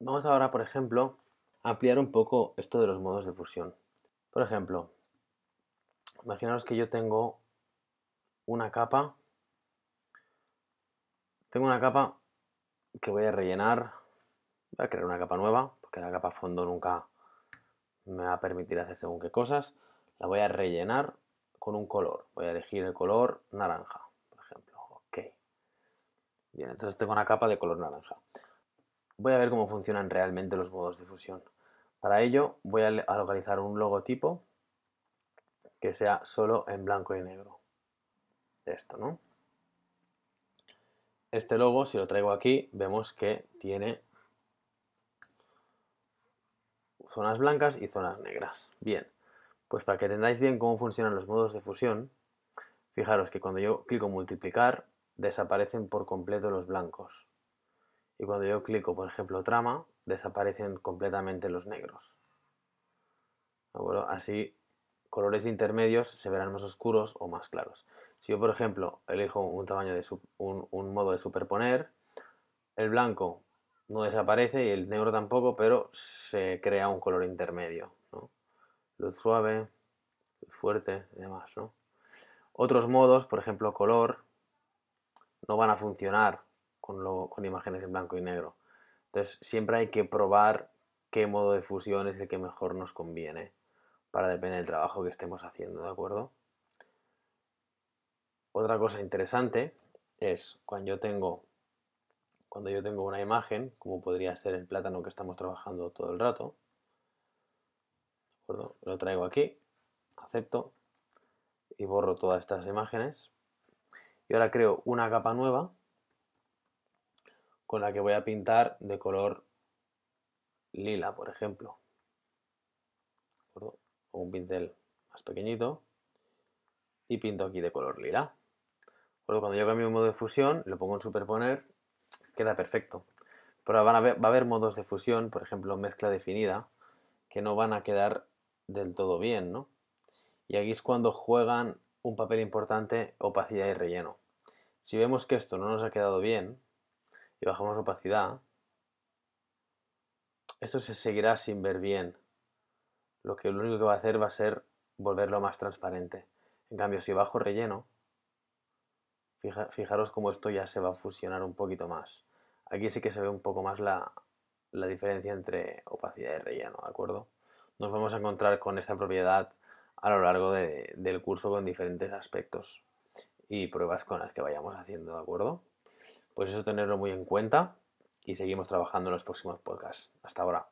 Vamos ahora, por ejemplo, a ampliar un poco esto de los modos de fusión. Por ejemplo, imaginaros que yo tengo una capa, tengo una capa que voy a rellenar, voy a crear una capa nueva, porque la capa fondo nunca me va a permitir hacer según qué cosas, la voy a rellenar con un color, voy a elegir el color naranja, por ejemplo, ok. Bien, entonces tengo una capa de color naranja voy a ver cómo funcionan realmente los modos de fusión. Para ello voy a, localizar un logotipo que sea solo en blanco y negro. Esto, ¿no? Este logo, si lo traigo aquí, vemos que tiene zonas blancas y zonas negras. Bien, pues para que entendáis bien cómo funcionan los modos de fusión, fijaros que cuando yo clico multiplicar, desaparecen por completo los blancos y cuando yo clico, por ejemplo, trama, desaparecen completamente los negros. Así, colores intermedios se verán más oscuros o más claros. Si yo, por ejemplo, elijo un, tamaño de un, modo de superponer, el blanco no desaparece y el negro tampoco, pero se crea un color intermedio. ¿no? Luz suave, luz fuerte y demás. Otros modos, por ejemplo, color, no van a funcionar con, imágenes en blanco y negro. Entonces siempre hay que probar qué modo de fusión es el que mejor nos conviene para depender del trabajo que estemos haciendo, ¿de acuerdo? Otra cosa interesante es cuando yo tengo cuando yo tengo una imagen, como podría ser el plátano que estamos trabajando todo el rato, ¿de acuerdo? Lo traigo aquí, acepto y borro todas estas imágenes. Y ahora creo una capa nueva con la que voy a pintar de color lila, por ejemplo. O un pincel más pequeñito y pinto aquí de color lila. cuando yo cambio el modo de fusión, lo pongo en superponer, queda perfecto. Pero va a haber modos de fusión, por ejemplo, mezcla definida, que no van a quedar del todo bien, ¿no? Y aquí es cuando juegan un papel importante opacidad y relleno. Si vemos que esto no nos ha quedado bien, y bajamos opacidad, esto se seguirá sin ver bien. Lo que lo único que va a hacer va a ser volverlo más transparente. En cambio, si bajo relleno, fijaros cómo esto ya se va a fusionar un poquito más. Aquí sí que se ve un poco más la, diferencia entre opacidad y relleno, ¿de acuerdo? Nos vamos a encontrar con esta propiedad a lo largo del curso con diferentes aspectos y pruebas con las que vayamos haciendo, ¿de acuerdo? Pues eso tenerlo muy en cuenta y seguimos trabajando en los próximos podcasts. Hasta ahora.